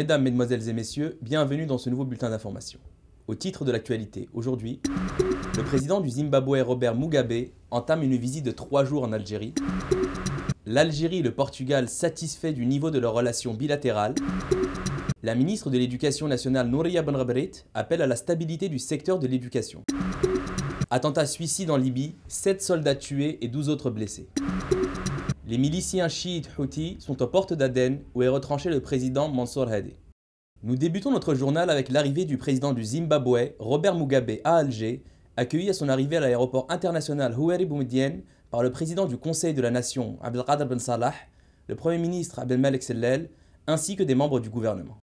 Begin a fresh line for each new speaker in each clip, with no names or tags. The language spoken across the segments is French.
Mesdames, Mesdemoiselles et Messieurs, bienvenue dans ce nouveau bulletin d'information. Au titre de l'actualité, aujourd'hui, le président du Zimbabwe Robert Mugabe entame une visite de trois jours en Algérie. L'Algérie et le Portugal satisfaits du niveau de leurs relations bilatérales. La ministre de l'Éducation nationale Nouria Benrabrit appelle à la stabilité du secteur de l'éducation. Attentat suicide en Libye, 7 soldats tués et 12 autres blessés les miliciens chiites Houthis sont aux portes d'Aden où est retranché le président Mansour Hadi. Nous débutons notre journal avec l'arrivée du président du Zimbabwe, Robert Mugabe, à Alger, accueilli à son arrivée à l'aéroport international Houari Boumediene par le président du Conseil de la Nation, Abdelkader Ben Salah, le Premier ministre Abdelmalek Sellel, ainsi que des membres du gouvernement.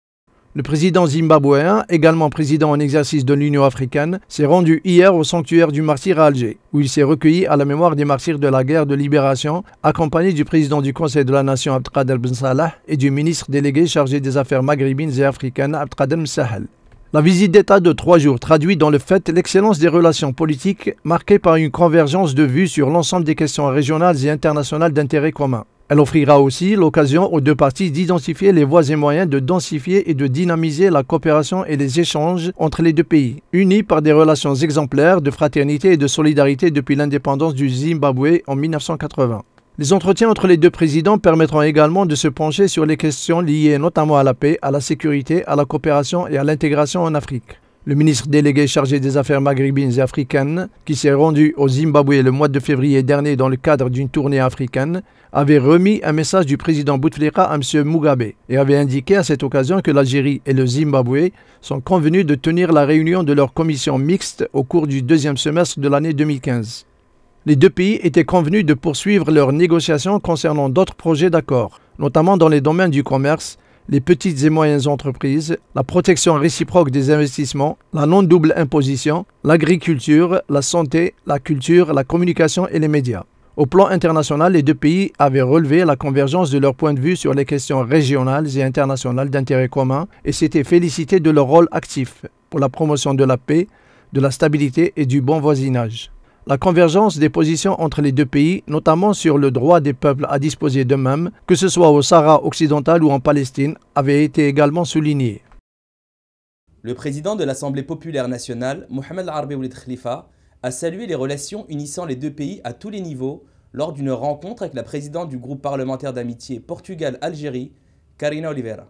Le président zimbabwéen, également président en exercice de l'Union africaine, s'est rendu hier au sanctuaire du martyr à Alger, où il s'est recueilli à la mémoire des martyrs de la guerre de libération, accompagné du président du Conseil de la Nation Abdelkader Ben Salah et du ministre délégué chargé des affaires maghrébines et africaines Abdelkader ben Sahel. La visite d'État de trois jours traduit dans le fait l'excellence des relations politiques marquées par une convergence de vues sur l'ensemble des questions régionales et internationales d'intérêt commun. Elle offrira aussi l'occasion aux deux parties d'identifier les voies et moyens de densifier et de dynamiser la coopération et les échanges entre les deux pays, unis par des relations exemplaires de fraternité et de solidarité depuis l'indépendance du Zimbabwe en 1980. Les entretiens entre les deux présidents permettront également de se pencher sur les questions liées notamment à la paix, à la sécurité, à la coopération et à l'intégration en Afrique le ministre délégué chargé des affaires maghrébines et africaines, qui s'est rendu au Zimbabwe le mois de février dernier dans le cadre d'une tournée africaine, avait remis un message du président Bouteflika à M. Mugabe et avait indiqué à cette occasion que l'Algérie et le Zimbabwe sont convenus de tenir la réunion de leur commission mixte au cours du deuxième semestre de l'année 2015. Les deux pays étaient convenus de poursuivre leurs négociations concernant d'autres projets d'accord, notamment dans les domaines du commerce, les petites et moyennes entreprises, la protection réciproque des investissements, la non-double imposition, l'agriculture, la santé, la culture, la communication et les médias. Au plan international, les deux pays avaient relevé la convergence de leur point de vue sur les questions régionales et internationales d'intérêt commun et s'étaient félicités de leur rôle actif pour la promotion de la paix, de la stabilité et du bon voisinage la convergence des positions entre les deux pays, notamment sur le droit des peuples à disposer d'eux-mêmes, que ce soit au Sahara occidental ou en Palestine, avait été également soulignée.
Le président de l'Assemblée populaire nationale, Mohamed arabi Khalifa, a salué les relations unissant les deux pays à tous les niveaux lors d'une rencontre avec la présidente du groupe parlementaire d'amitié Portugal-Algérie, Karina Oliveira.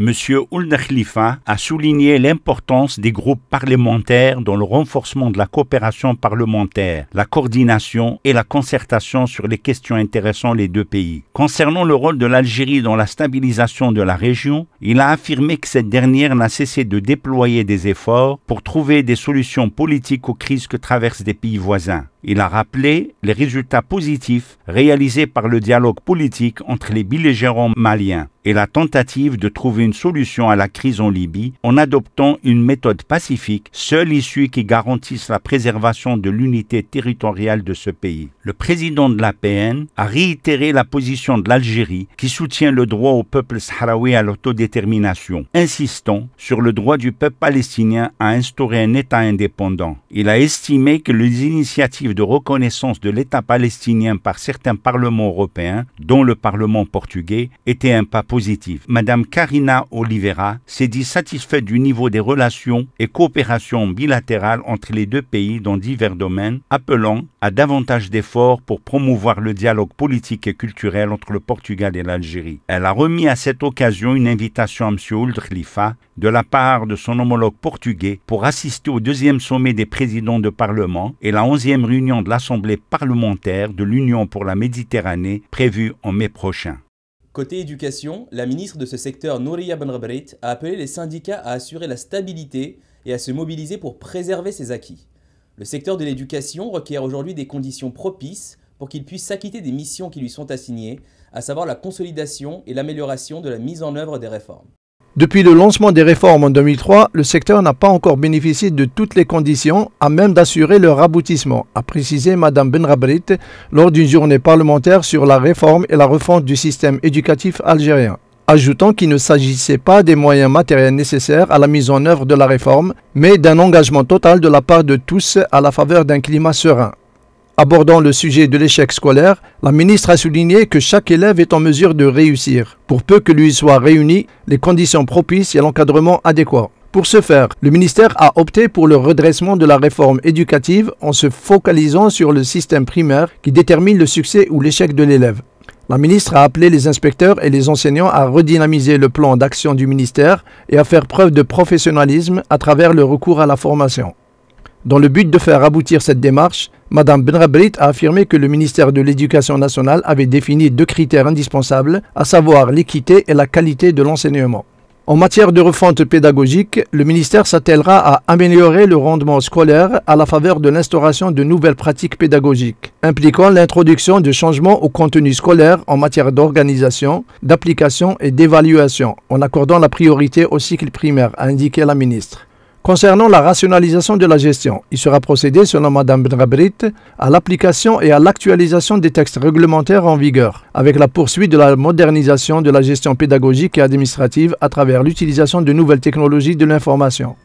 M. Khalifa a souligné l'importance des groupes parlementaires dans le renforcement de la coopération parlementaire, la coordination et la concertation sur les questions intéressant les deux pays. Concernant le rôle de l'Algérie dans la stabilisation de la région, il a affirmé que cette dernière n'a cessé de déployer des efforts pour trouver des solutions politiques aux crises que traversent des pays voisins. Il a rappelé les résultats positifs réalisés par le dialogue politique entre les belligérants maliens et la tentative de trouver une solution à la crise en Libye en adoptant une méthode pacifique, seule issue qui garantisse la préservation de l'unité territoriale de ce pays. Le président de la PN a réitéré la position de l'Algérie qui soutient le droit au peuple sahraoui à l'autodétermination, insistant sur le droit du peuple palestinien à instaurer un État indépendant. Il a estimé que les initiatives de reconnaissance de l'État palestinien par certains parlements européens, dont le Parlement portugais, était un pas positif. Madame Karina Oliveira s'est dit satisfaite du niveau des relations et coopérations bilatérales entre les deux pays dans divers domaines, appelant à davantage d'efforts pour promouvoir le dialogue politique et culturel entre le Portugal et l'Algérie. Elle a remis à cette occasion une invitation à M. Ould Khalifa de la part de son homologue portugais pour assister au deuxième sommet des présidents de parlement et la 11e de l'Assemblée parlementaire de l'Union pour la Méditerranée prévue en mai prochain.
Côté éducation, la ministre de ce secteur, Nouria Ben a appelé les syndicats à assurer la stabilité et à se mobiliser pour préserver ses acquis. Le secteur de l'éducation requiert aujourd'hui des conditions propices pour qu'il puisse s'acquitter des missions qui lui sont assignées, à savoir la consolidation et l'amélioration de la mise en œuvre des réformes.
Depuis le lancement des réformes en 2003, le secteur n'a pas encore bénéficié de toutes les conditions à même d'assurer leur aboutissement, a précisé Mme Benrabrit lors d'une journée parlementaire sur la réforme et la refonte du système éducatif algérien ajoutant qu'il ne s'agissait pas des moyens matériels nécessaires à la mise en œuvre de la réforme, mais d'un engagement total de la part de tous à la faveur d'un climat serein. Abordant le sujet de l'échec scolaire, la ministre a souligné que chaque élève est en mesure de réussir, pour peu que lui soient réunies les conditions propices et l'encadrement adéquat. Pour ce faire, le ministère a opté pour le redressement de la réforme éducative en se focalisant sur le système primaire qui détermine le succès ou l'échec de l'élève. La ministre a appelé les inspecteurs et les enseignants à redynamiser le plan d'action du ministère et à faire preuve de professionnalisme à travers le recours à la formation. Dans le but de faire aboutir cette démarche, Mme Benrabrit a affirmé que le ministère de l'Éducation nationale avait défini deux critères indispensables, à savoir l'équité et la qualité de l'enseignement. En matière de refonte pédagogique, le ministère s'attellera à améliorer le rendement scolaire à la faveur de l'instauration de nouvelles pratiques pédagogiques, impliquant l'introduction de changements au contenu scolaire en matière d'organisation, d'application et d'évaluation, en accordant la priorité au cycle primaire, a indiqué la ministre. Concernant la rationalisation de la gestion, il sera procédé, selon Mme Benrabrit, à l'application et à l'actualisation des textes réglementaires en vigueur, avec la poursuite de la modernisation de la gestion pédagogique et administrative à travers l'utilisation de nouvelles technologies de l'information.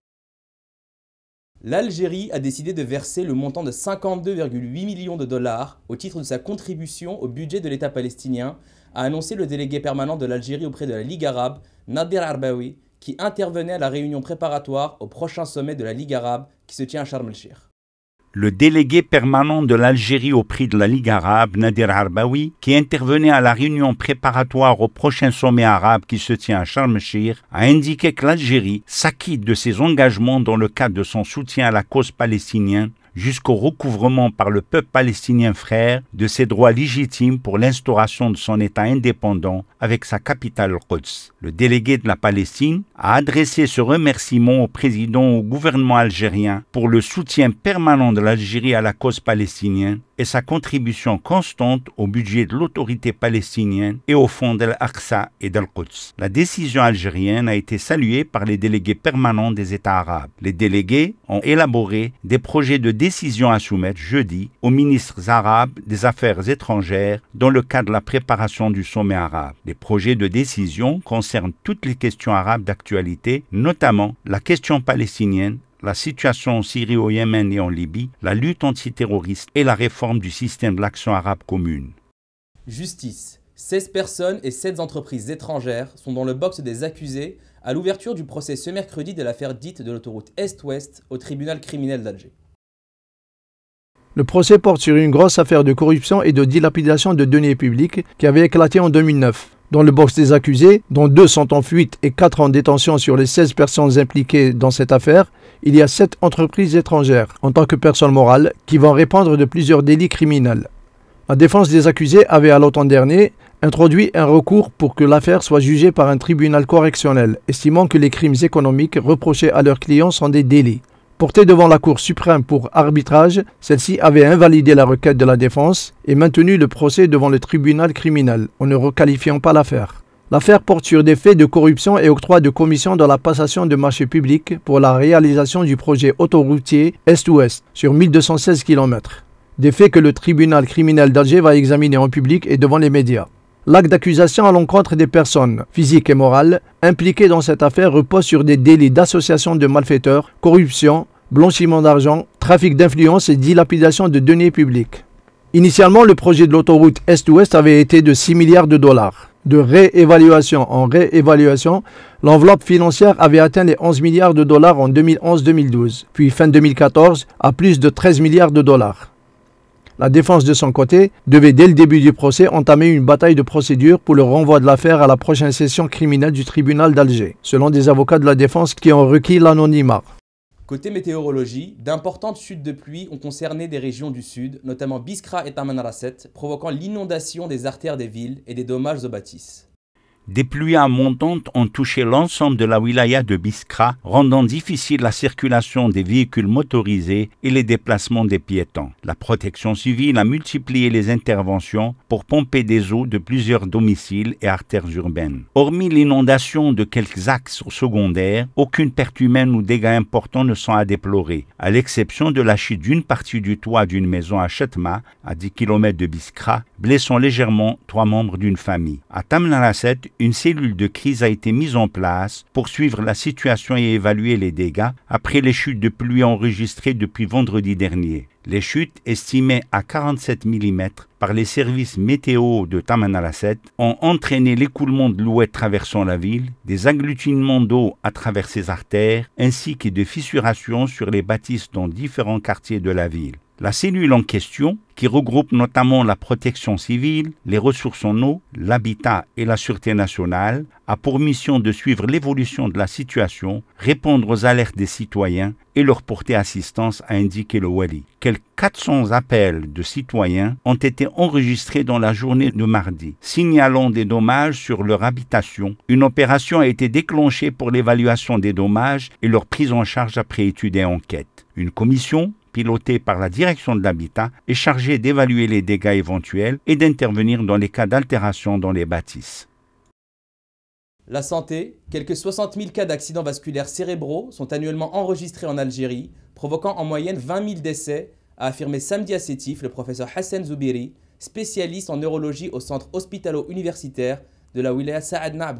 L'Algérie a décidé de verser le montant de 52,8 millions de dollars au titre de sa contribution au budget de l'État palestinien, a annoncé le délégué permanent de l'Algérie auprès de la Ligue arabe, Nadir Arbaoui, qui intervenait à la réunion préparatoire au prochain sommet de la Ligue arabe qui se tient à Sharm el
Le délégué permanent de l'Algérie au prix de la Ligue arabe, Nadir Harbawi, qui intervenait à la réunion préparatoire au prochain sommet arabe qui se tient à Sharm el-Sheikh, a indiqué que l'Algérie s'acquitte de ses engagements dans le cadre de son soutien à la cause palestinienne jusqu'au recouvrement par le peuple palestinien frère de ses droits légitimes pour l'instauration de son État indépendant avec sa capitale Quds. Le délégué de la Palestine a adressé ce remerciement au président au gouvernement algérien pour le soutien permanent de l'Algérie à la cause palestinienne et sa contribution constante au budget de l'autorité palestinienne et au fonds de aqsa et d'Al-Quds. La décision algérienne a été saluée par les délégués permanents des États arabes. Les délégués ont élaboré des projets de décision à soumettre jeudi aux ministres arabes des Affaires étrangères dans le cadre de la préparation du sommet arabe. Les projets de décision concernent toutes les questions arabes d'actualité, notamment la question palestinienne la situation en Syrie, au Yémen et en Libye, la lutte antiterroriste et la réforme du système de l'action arabe commune.
Justice. 16 personnes et 7 entreprises étrangères sont dans le box des accusés à l'ouverture du procès ce mercredi de l'affaire dite de l'autoroute Est-Ouest au tribunal criminel d'Alger.
Le procès porte sur une grosse affaire de corruption et de dilapidation de deniers publics qui avait éclaté en 2009 dans le box des accusés, dont deux sont en fuite et quatre en détention sur les 16 personnes impliquées dans cette affaire, il y a sept entreprises étrangères, en tant que personnes morales, qui vont répandre de plusieurs délits criminels. La défense des accusés avait à l'automne dernier introduit un recours pour que l'affaire soit jugée par un tribunal correctionnel, estimant que les crimes économiques reprochés à leurs clients sont des délits. Portée devant la Cour suprême pour arbitrage, celle-ci avait invalidé la requête de la défense et maintenu le procès devant le tribunal criminel en ne requalifiant pas l'affaire. L'affaire porte sur des faits de corruption et octroi de commission dans la passation de marché public pour la réalisation du projet autoroutier Est-Ouest sur 1216 km. Des faits que le tribunal criminel d'Alger va examiner en public et devant les médias. L'acte d'accusation à l'encontre des personnes, physiques et morales, impliquées dans cette affaire repose sur des délits d'association de malfaiteurs, corruption, blanchiment d'argent, trafic d'influence et dilapidation de données publiques. Initialement, le projet de l'autoroute Est-Ouest avait été de 6 milliards de dollars. De réévaluation en réévaluation, l'enveloppe financière avait atteint les 11 milliards de dollars en 2011-2012, puis fin 2014 à plus de 13 milliards de dollars. La défense de son côté devait dès le début du procès entamer une bataille de procédure pour le renvoi de l'affaire à la prochaine session criminelle du tribunal d'Alger, selon des avocats de la défense qui ont requis l'anonymat.
Côté météorologie, d'importantes chutes de pluie ont concerné des régions du sud, notamment Biskra et Tamanrasset, provoquant l'inondation des artères des villes et des dommages aux bâtisses.
Des pluies montantes ont touché l'ensemble de la wilaya de Biskra, rendant difficile la circulation des véhicules motorisés et les déplacements des piétons. La protection civile a multiplié les interventions pour pomper des eaux de plusieurs domiciles et artères urbaines. Hormis l'inondation de quelques axes secondaires, aucune perte humaine ou dégâts importants ne sont à déplorer, à l'exception de la chute d'une partie du toit d'une maison à Chetma, à 10 km de Biskra, blessant légèrement trois membres d'une famille. À une cellule de crise a été mise en place pour suivre la situation et évaluer les dégâts après les chutes de pluie enregistrées depuis vendredi dernier. Les chutes, estimées à 47 mm par les services météo de Tamanalasset, ont entraîné l'écoulement de l'eau traversant la ville, des agglutinements d'eau à travers ses artères, ainsi que des fissurations sur les bâtisses dans différents quartiers de la ville. La cellule en question, qui regroupe notamment la protection civile, les ressources en eau, l'habitat et la sûreté nationale, a pour mission de suivre l'évolution de la situation, répondre aux alertes des citoyens et leur porter assistance, a indiqué le Wali. Quelques 400 appels de citoyens ont été enregistrés dans la journée de mardi, signalant des dommages sur leur habitation. Une opération a été déclenchée pour l'évaluation des dommages et leur prise en charge après étude et enquête. Une commission piloté par la direction de l'habitat, est chargé d'évaluer les dégâts éventuels et d'intervenir dans les cas d'altération dans les bâtisses.
La santé, quelques 60 000 cas d'accidents vasculaires cérébraux sont annuellement enregistrés en Algérie, provoquant en moyenne 20 000 décès, a affirmé samedi à Sétif le professeur Hassan Zoubiri, spécialiste en neurologie au centre hospitalo-universitaire de la wilaya Saadna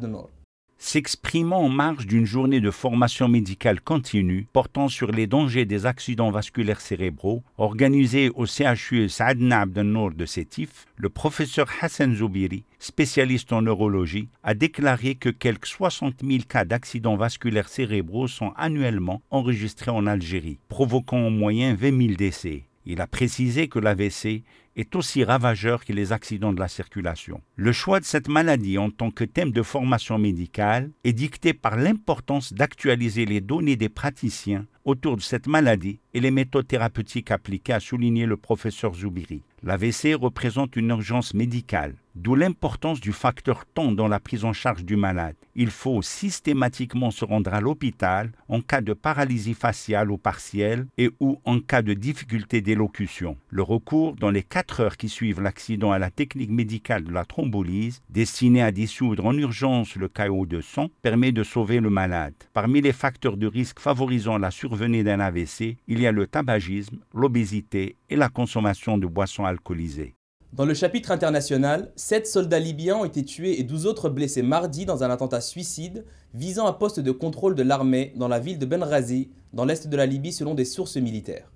s'exprimant en marge d'une journée de formation médicale continue portant sur les dangers des accidents vasculaires cérébraux organisée au CHU Saadna Nord de Sétif, le professeur Hassan Zoubiri, spécialiste en neurologie, a déclaré que quelques 60 000 cas d'accidents vasculaires cérébraux sont annuellement enregistrés en Algérie, provoquant en moyenne 20 000 décès. Il a précisé que l'AVC est aussi ravageur que les accidents de la circulation. Le choix de cette maladie en tant que thème de formation médicale est dicté par l'importance d'actualiser les données des praticiens autour de cette maladie et les méthodes thérapeutiques appliquées, a souligné le professeur Zoubiri. L'AVC représente une urgence médicale D'où l'importance du facteur temps dans la prise en charge du malade. Il faut systématiquement se rendre à l'hôpital en cas de paralysie faciale ou partielle et ou en cas de difficulté d'élocution. Le recours dans les 4 heures qui suivent l'accident à la technique médicale de la thrombolyse, destinée à dissoudre en urgence le chaos de sang, permet de sauver le malade. Parmi les facteurs de risque favorisant la survenue d'un AVC, il y a le tabagisme, l'obésité et la consommation de boissons alcoolisées.
Dans le chapitre international, 7 soldats libyens ont été tués et 12 autres blessés mardi dans un attentat suicide visant un poste de contrôle de l'armée dans la ville de Benrazi, dans l'est de la Libye selon des sources militaires.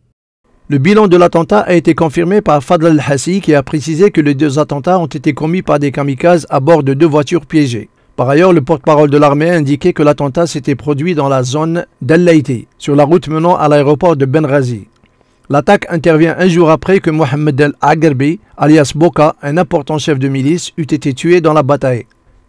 Le bilan de l'attentat a été confirmé par Fadl al-Hassi qui a précisé que les deux attentats ont été commis par des kamikazes à bord de deux voitures piégées. Par ailleurs, le porte-parole de l'armée a indiqué que l'attentat s'était produit dans la zone d'Al-Laïti, sur la route menant à l'aéroport de Benrazi. L'attaque intervient un jour après que Mohamed El Agarbi, alias Boka, un important chef de milice, eût été tué dans la bataille.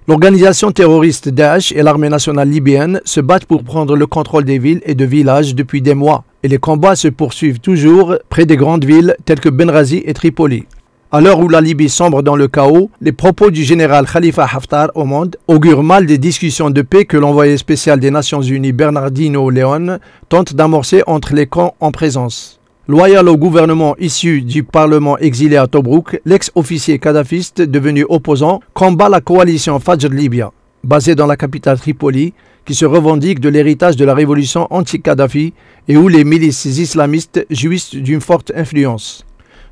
L'organisation terroriste Daesh et l'armée nationale libyenne se battent pour prendre le contrôle des villes et de villages depuis des mois, et les combats se poursuivent toujours près des grandes villes telles que Benghazi et Tripoli. À l'heure où la Libye sombre dans le chaos, les propos du général Khalifa Haftar au monde augurent mal des discussions de paix que l'envoyé spécial des Nations Unies Bernardino Leone tente d'amorcer entre les camps en présence. Loyal au gouvernement issu du Parlement exilé à Tobruk, l'ex-officier kadhafiste devenu opposant combat la coalition Fajr Libya, basée dans la capitale Tripoli, qui se revendique de l'héritage de la révolution anti-Kadhafi et où les milices islamistes jouissent d'une forte influence.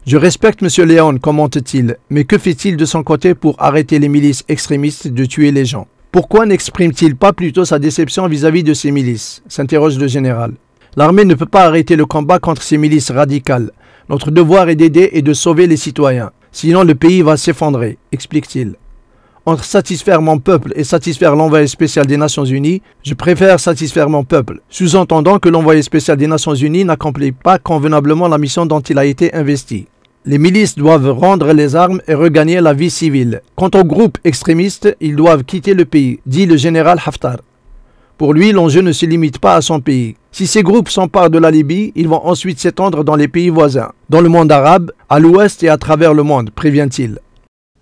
Je respecte M. Léon, commente-t-il, mais que fait-il de son côté pour arrêter les milices extrémistes de tuer les gens Pourquoi n'exprime-t-il pas plutôt sa déception vis à -vis de ces milices s'interroge le général. L'armée ne peut pas arrêter le combat contre ces milices radicales. Notre devoir est d'aider et de sauver les citoyens. Sinon, le pays va s'effondrer, explique-t-il. Entre satisfaire mon peuple et satisfaire l'envoyé spécial des Nations Unies, je préfère satisfaire mon peuple, sous-entendant que l'envoyé spécial des Nations Unies n'accomplit pas convenablement la mission dont il a été investi. Les milices doivent rendre les armes et regagner la vie civile. Quant aux groupes extrémistes, ils doivent quitter le pays, dit le général Haftar. Pour lui, l'enjeu ne se limite pas à son pays. Si ces groupes s'emparent de la Libye, ils vont ensuite s'étendre dans les pays voisins, dans le monde arabe, à l'ouest et à travers le monde, prévient-il.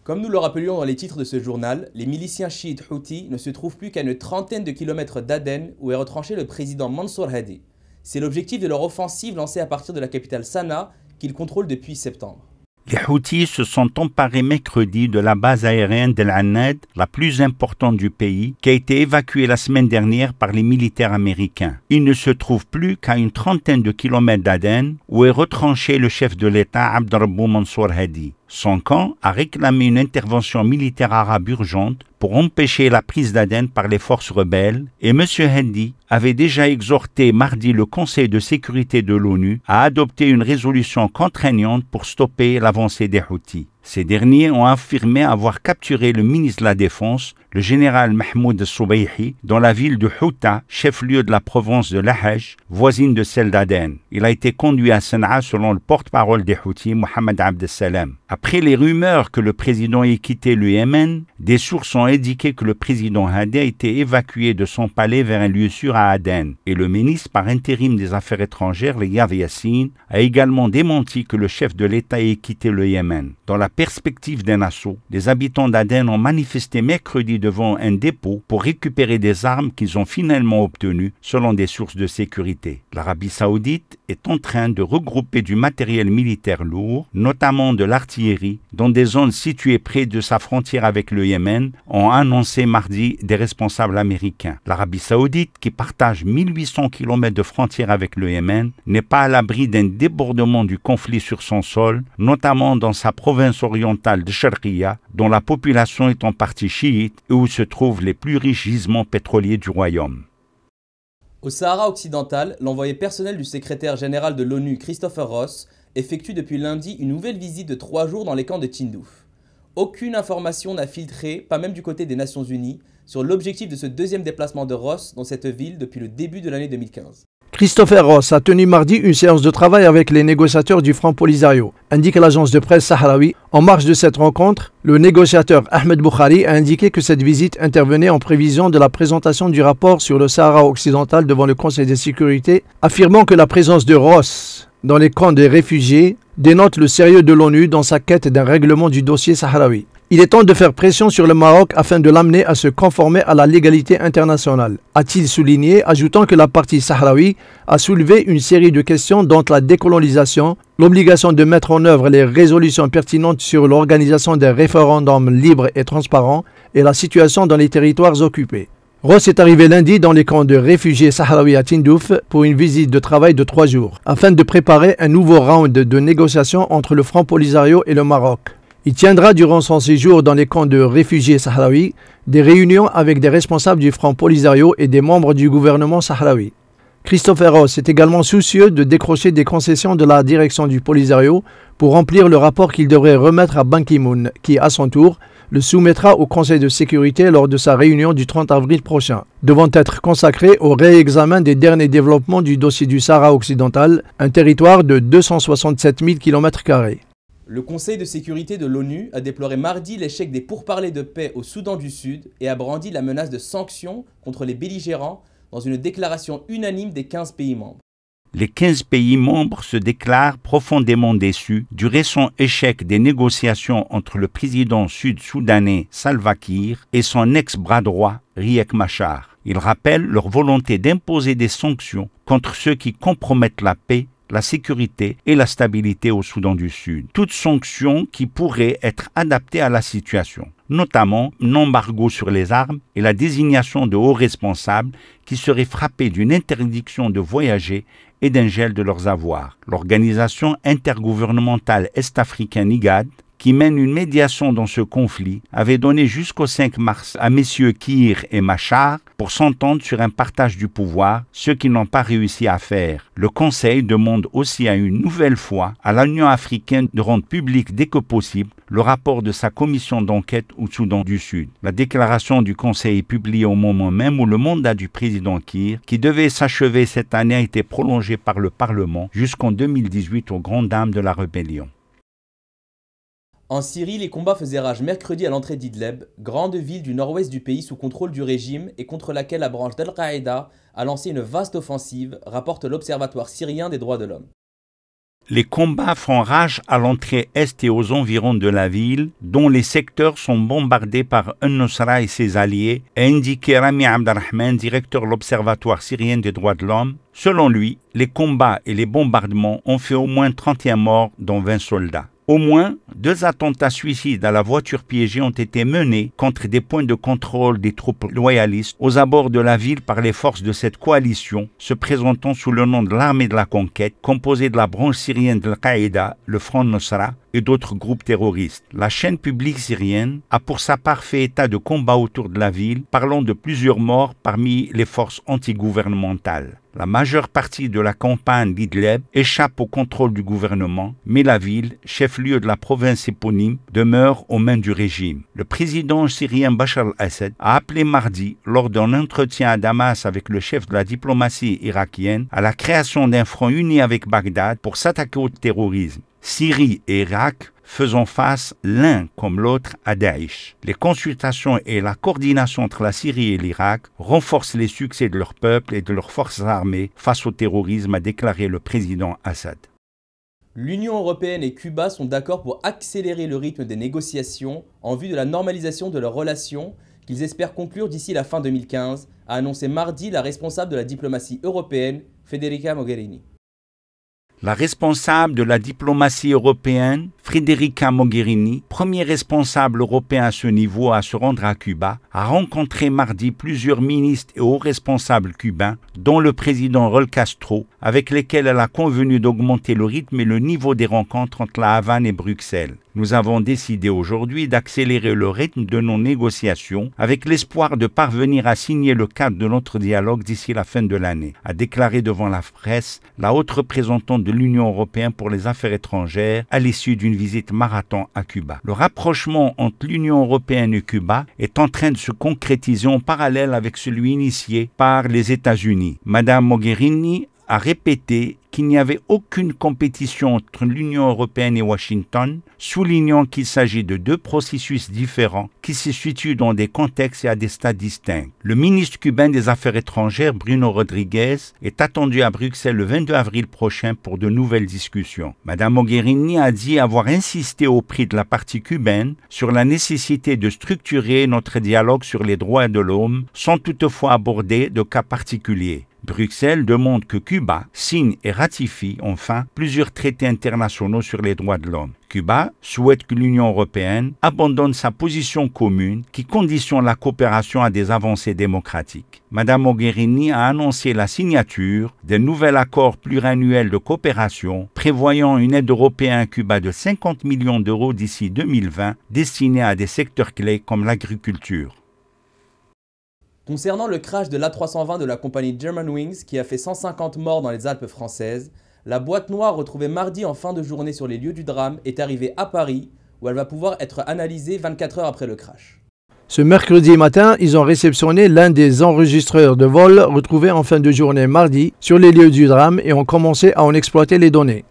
Comme nous le rappelions dans les titres de ce journal, les miliciens chiites Houthis ne se trouvent plus qu'à une trentaine de kilomètres d'Aden où est retranché le président Mansour Hadi. C'est l'objectif de leur offensive lancée à partir de la capitale Sanaa qu'ils contrôlent depuis septembre.
Les Houthis se sont emparés mercredi de la base aérienne d'El Anad, la plus importante du pays, qui a été évacuée la semaine dernière par les militaires américains. Il ne se trouve plus qu'à une trentaine de kilomètres d'Aden, où est retranché le chef de l'État Abdelrabou Mansour Hadi. Son camp a réclamé une intervention militaire arabe urgente pour empêcher la prise d'Aden par les forces rebelles et M. Hendi avait déjà exhorté mardi le Conseil de sécurité de l'ONU à adopter une résolution contraignante pour stopper l'avancée des Houthis. Ces derniers ont affirmé avoir capturé le ministre de la Défense, le général Mahmoud Soubeihi, dans la ville de Houta, chef-lieu de la province de Lahaj, voisine de celle d'Aden. Il a été conduit à Sanaa selon le porte-parole des Houthis, Mohamed Abdesalam. Après les rumeurs que le président ait quitté le Yémen, des sources ont indiqué que le président Hadi a été évacué de son palais vers un lieu sûr à Aden. Et le ministre par intérim des Affaires étrangères, le Yav Yassine, a également démenti que le chef de l'État ait quitté le Yémen. Dans la perspective d'un assaut, les habitants d'Aden ont manifesté mercredi devant un dépôt pour récupérer des armes qu'ils ont finalement obtenues selon des sources de sécurité. L'Arabie saoudite est en train de regrouper du matériel militaire lourd, notamment de l'artillerie, dans des zones situées près de sa frontière avec le Yémen, ont annoncé mardi des responsables américains. L'Arabie saoudite, qui partage 1800 km de frontière avec le Yémen, n'est pas à l'abri d'un débordement du conflit sur son sol, notamment dans sa province orientale de Sharqiya, dont la population est en partie chiite et où se trouvent les plus riches gisements pétroliers du royaume.
Au Sahara occidental, l'envoyé personnel du secrétaire général de l'ONU, Christopher Ross, effectue depuis lundi une nouvelle visite de trois jours dans les camps de Tindouf. Aucune information n'a filtré, pas même du côté des Nations Unies, sur l'objectif de ce deuxième déplacement de Ross dans cette ville depuis le début de l'année 2015.
Christopher Ross a tenu mardi une séance de travail avec les négociateurs du Front Polisario, indique l'agence de presse sahraoui. En marge de cette rencontre, le négociateur Ahmed Boukhari a indiqué que cette visite intervenait en prévision de la présentation du rapport sur le Sahara occidental devant le Conseil de sécurité, affirmant que la présence de Ross dans les camps des réfugiés dénote le sérieux de l'ONU dans sa quête d'un règlement du dossier sahraoui. Il est temps de faire pression sur le Maroc afin de l'amener à se conformer à la légalité internationale, a-t-il souligné, ajoutant que la partie sahraoui a soulevé une série de questions dont la décolonisation, l'obligation de mettre en œuvre les résolutions pertinentes sur l'organisation des référendums libres et transparents et la situation dans les territoires occupés. Ross est arrivé lundi dans les camps de réfugiés sahraouis à Tindouf pour une visite de travail de trois jours, afin de préparer un nouveau round de négociations entre le Front Polisario et le Maroc. Il tiendra durant son séjour dans les camps de réfugiés sahraouis des réunions avec des responsables du Front Polisario et des membres du gouvernement sahraoui. Christopher Ross est également soucieux de décrocher des concessions de la direction du Polisario pour remplir le rapport qu'il devrait remettre à Ban Ki-moon, qui, à son tour, le soumettra au Conseil de sécurité lors de sa réunion du 30 avril prochain, devant être consacré au réexamen des derniers développements du dossier du Sahara occidental, un territoire de 267 000 km.
Le Conseil de sécurité de l'ONU a déploré mardi l'échec des pourparlers de paix au Soudan du Sud et a brandi la menace de sanctions contre les belligérants dans une déclaration unanime des 15 pays membres.
Les 15 pays membres se déclarent profondément déçus du récent échec des négociations entre le président sud-soudanais Salva Kiir et son ex-bras droit Riek Machar. Ils rappellent leur volonté d'imposer des sanctions contre ceux qui compromettent la paix la sécurité et la stabilité au Soudan du Sud, toute sanction qui pourrait être adaptée à la situation, notamment un embargo sur les armes et la désignation de hauts responsables qui seraient frappés d'une interdiction de voyager et d'un gel de leurs avoirs. L'organisation intergouvernementale est-africaine IGAD qui mène une médiation dans ce conflit, avait donné jusqu'au 5 mars à messieurs Kir et Machar pour s'entendre sur un partage du pouvoir, ce qu'ils n'ont pas réussi à faire. Le Conseil demande aussi à une nouvelle fois à l'Union africaine de rendre public dès que possible le rapport de sa commission d'enquête au Soudan du Sud. La déclaration du Conseil est publiée au moment même où le mandat du président Kir, qui devait s'achever cette année, a été prolongé par le Parlement jusqu'en 2018 aux grand dames de la rébellion.
En Syrie, les combats faisaient rage mercredi à l'entrée d'Idleb, grande ville du nord-ouest du pays sous contrôle du régime et contre laquelle la branche d'Al-Qaïda a lancé une vaste offensive, rapporte l'Observatoire syrien des droits de l'homme.
Les combats font rage à l'entrée est et aux environs de la ville, dont les secteurs sont bombardés par Nusra et ses alliés, a indiqué Rami Abdelrahman, directeur de l'Observatoire syrien des droits de l'homme. Selon lui, les combats et les bombardements ont fait au moins 31 morts, dont 20 soldats. Au moins, deux attentats suicides à la voiture piégée ont été menés contre des points de contrôle des troupes loyalistes aux abords de la ville par les forces de cette coalition, se présentant sous le nom de l'armée de la conquête, composée de la branche syrienne de l'Al-Qaïda, le Front Nusra, et d'autres groupes terroristes. La chaîne publique syrienne a pour sa part fait état de combats autour de la ville, parlant de plusieurs morts parmi les forces antigouvernementales. La majeure partie de la campagne d'Idleb échappe au contrôle du gouvernement, mais la ville, chef-lieu de la province éponyme, demeure aux mains du régime. Le président syrien Bachar al-Assad a appelé mardi, lors d'un entretien à Damas avec le chef de la diplomatie irakienne, à la création d'un front uni avec Bagdad pour s'attaquer au terrorisme. Syrie et Irak faisant face l'un comme l'autre à Daesh. Les consultations et la coordination entre la Syrie et l'Irak renforcent les succès de leur peuple et de leurs forces armées face au terrorisme, a déclaré le président Assad.
L'Union européenne et Cuba sont d'accord pour accélérer le rythme des négociations en vue de la normalisation de leurs relations qu'ils espèrent conclure d'ici la fin 2015, a annoncé mardi la responsable de la diplomatie européenne, Federica Mogherini
la responsable de la diplomatie européenne, Frédérica Mogherini, premier responsable européen à ce niveau à se rendre à Cuba, a rencontré mardi plusieurs ministres et hauts responsables cubains, dont le président Raul Castro, avec lesquels elle a convenu d'augmenter le rythme et le niveau des rencontres entre La Havane et Bruxelles. Nous avons décidé aujourd'hui d'accélérer le rythme de nos négociations avec l'espoir de parvenir à signer le cadre de notre dialogue d'ici la fin de l'année, a déclaré devant la presse la haute représentante de l'Union européenne pour les affaires étrangères à l'issue d'une visite marathon à Cuba. Le rapprochement entre l'Union européenne et Cuba est en train de se concrétiser en parallèle avec celui initié par les États-Unis. Madame Mogherini a répété qu'il n'y avait aucune compétition entre l'Union européenne et Washington, soulignant qu'il s'agit de deux processus différents qui se situent dans des contextes et à des stades distincts. Le ministre cubain des Affaires étrangères, Bruno Rodriguez, est attendu à Bruxelles le 22 avril prochain pour de nouvelles discussions. Madame Mogherini a dit avoir insisté au prix de la partie cubaine sur la nécessité de structurer notre dialogue sur les droits de l'homme sans toutefois aborder de cas particuliers. Bruxelles demande que Cuba signe et ratifie enfin plusieurs traités internationaux sur les droits de l'homme. Cuba souhaite que l'Union européenne abandonne sa position commune qui conditionne la coopération à des avancées démocratiques. Madame Mogherini a annoncé la signature d'un nouvel accord pluriannuel de coopération prévoyant une aide européenne à Cuba de 50 millions d'euros d'ici 2020 destinée à des secteurs clés comme l'agriculture.
Concernant le crash de l'A320 de la compagnie Germanwings qui a fait 150 morts dans les Alpes françaises, la boîte noire retrouvée mardi en fin de journée sur les lieux du drame est arrivée à Paris où elle va pouvoir être analysée 24 heures après le crash.
Ce mercredi matin, ils ont réceptionné l'un des enregistreurs de vol retrouvés en fin de journée mardi sur les lieux du drame et ont commencé à en exploiter les données.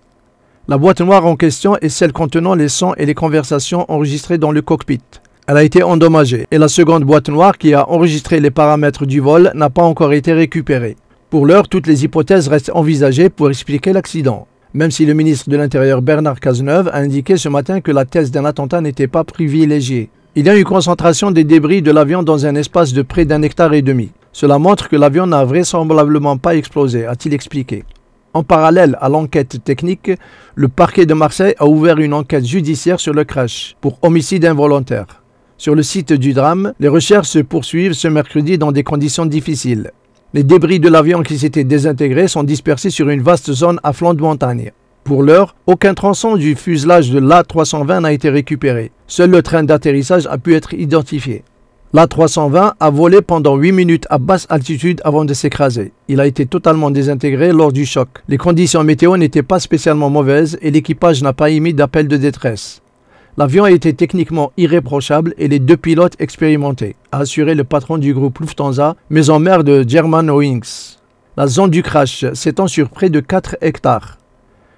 La boîte noire en question est celle contenant les sons et les conversations enregistrées dans le cockpit. Elle a été endommagée et la seconde boîte noire qui a enregistré les paramètres du vol n'a pas encore été récupérée. Pour l'heure, toutes les hypothèses restent envisagées pour expliquer l'accident, même si le ministre de l'Intérieur Bernard Cazeneuve a indiqué ce matin que la thèse d'un attentat n'était pas privilégiée. Il y a eu concentration des débris de l'avion dans un espace de près d'un hectare et demi. Cela montre que l'avion n'a vraisemblablement pas explosé, a-t-il expliqué. En parallèle à l'enquête technique, le parquet de Marseille a ouvert une enquête judiciaire sur le crash pour homicide involontaire. Sur le site du drame, les recherches se poursuivent ce mercredi dans des conditions difficiles. Les débris de l'avion qui s'était désintégré sont dispersés sur une vaste zone à flanc de montagne. Pour l'heure, aucun tronçon du fuselage de l'A320 n'a été récupéré. Seul le train d'atterrissage a pu être identifié. L'A320 a volé pendant 8 minutes à basse altitude avant de s'écraser. Il a été totalement désintégré lors du choc. Les conditions météo n'étaient pas spécialement mauvaises et l'équipage n'a pas émis d'appel de détresse. L'avion a été techniquement irréprochable et les deux pilotes expérimentés, a assuré le patron du groupe Lufthansa, maison mère de German Germanwings. La zone du crash s'étend sur près de 4 hectares.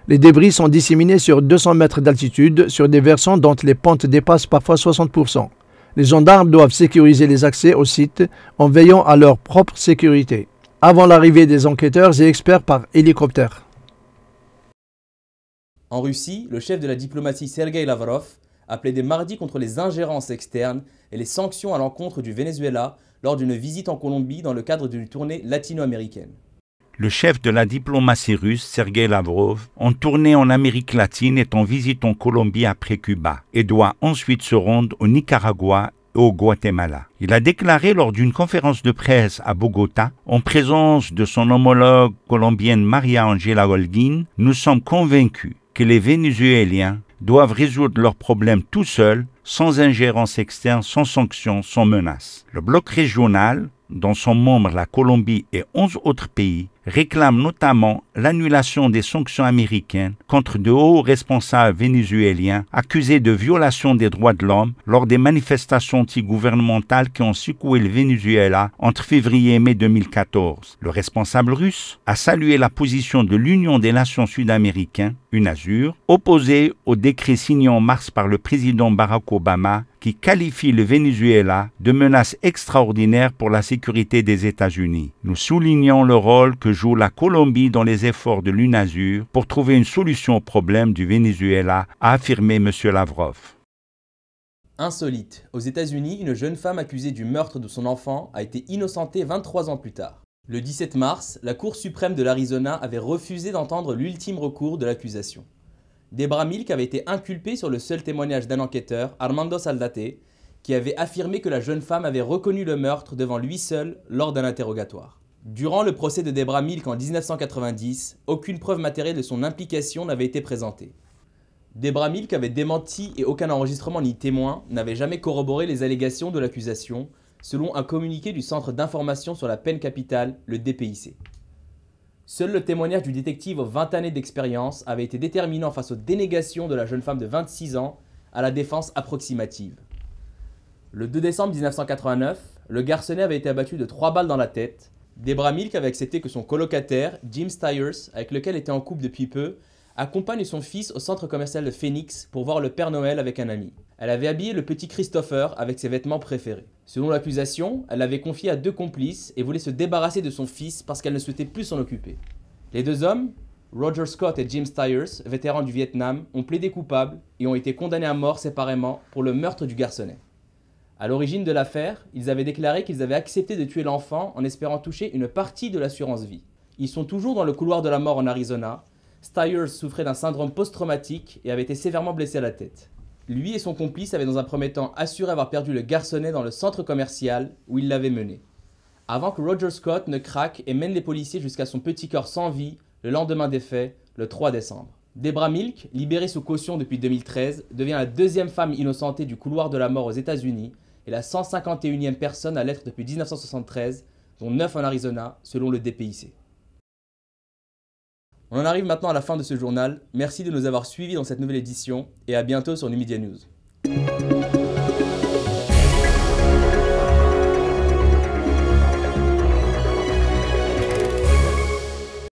Les débris sont disséminés sur 200 mètres d'altitude, sur des versants dont les pentes dépassent parfois 60%. Les gendarmes doivent sécuriser les accès au site en veillant à leur propre sécurité, avant l'arrivée des enquêteurs et experts par hélicoptère.
En Russie, le chef de la diplomatie Sergei Lavrov appelé des mardi contre les ingérences externes et les sanctions à l'encontre du Venezuela lors d'une visite en Colombie dans le cadre d'une tournée latino-américaine.
Le chef de la diplomatie russe, Sergei Lavrov, en tournée en Amérique latine est en visite en Colombie après Cuba et doit ensuite se rendre au Nicaragua et au Guatemala. Il a déclaré lors d'une conférence de presse à Bogota, en présence de son homologue colombienne Maria Angela Holguin, « Nous sommes convaincus que les Vénézuéliens doivent résoudre leurs problèmes tout seuls, sans ingérence externe, sans sanctions, sans menaces. Le bloc régional, dont sont membres la Colombie et 11 autres pays, réclame notamment l'annulation des sanctions américaines contre de hauts responsables vénézuéliens accusés de violation des droits de l'homme lors des manifestations anti-gouvernementales qui ont secoué le Venezuela entre février et mai 2014. Le responsable russe a salué la position de l'Union des nations sud-américaines l'UNASUR, opposé au décret signé en mars par le président Barack Obama qui qualifie le Venezuela de menace extraordinaire pour la sécurité des États-Unis. Nous soulignons le rôle que joue la Colombie dans les efforts de l'UNASUR pour trouver une solution au problème du Venezuela, a affirmé M. Lavrov.
Insolite, aux États-Unis, une jeune femme accusée du meurtre de son enfant a été innocentée 23 ans plus tard. Le 17 mars, la Cour suprême de l'Arizona avait refusé d'entendre l'ultime recours de l'accusation. Debra Milk avait été inculpée sur le seul témoignage d'un enquêteur, Armando Saldate, qui avait affirmé que la jeune femme avait reconnu le meurtre devant lui seul lors d'un interrogatoire. Durant le procès de Debra Milk en 1990, aucune preuve matérielle de son implication n'avait été présentée. Debra Milk avait démenti et aucun enregistrement ni témoin n'avait jamais corroboré les allégations de l'accusation, selon un communiqué du Centre d'information sur la peine capitale, le DPIC. Seul le témoignage du détective aux 20 années d'expérience avait été déterminant face aux dénégations de la jeune femme de 26 ans à la défense approximative. Le 2 décembre 1989, le garçonnet avait été abattu de trois balles dans la tête. Debra Milk avait accepté que son colocataire, Jim tyers avec lequel était en couple depuis peu, accompagne son fils au centre commercial de Phoenix pour voir le Père Noël avec un ami. Elle avait habillé le petit Christopher avec ses vêtements préférés. Selon l'accusation, elle l'avait confié à deux complices et voulait se débarrasser de son fils parce qu'elle ne souhaitait plus s'en occuper. Les deux hommes, Roger Scott et Jim Stiers, vétérans du Vietnam, ont plaidé coupables et ont été condamnés à mort séparément pour le meurtre du garçonnet. À l'origine de l'affaire, ils avaient déclaré qu'ils avaient accepté de tuer l'enfant en espérant toucher une partie de l'assurance vie. Ils sont toujours dans le couloir de la mort en Arizona. Stiers souffrait d'un syndrome post-traumatique et avait été sévèrement blessé à la tête. Lui et son complice avaient dans un premier temps assuré avoir perdu le garçonnet dans le centre commercial où il l'avait mené. Avant que Roger Scott ne craque et mène les policiers jusqu'à son petit corps sans vie le lendemain des faits, le 3 décembre. Debra Milk, libérée sous caution depuis 2013, devient la deuxième femme innocentée du couloir de la mort aux États-Unis et la 151e personne à l'être depuis 1973, dont 9 en Arizona, selon le DPIC. On en arrive maintenant à la fin de ce journal. Merci de nous avoir suivis dans cette nouvelle édition et à bientôt sur Numidia News.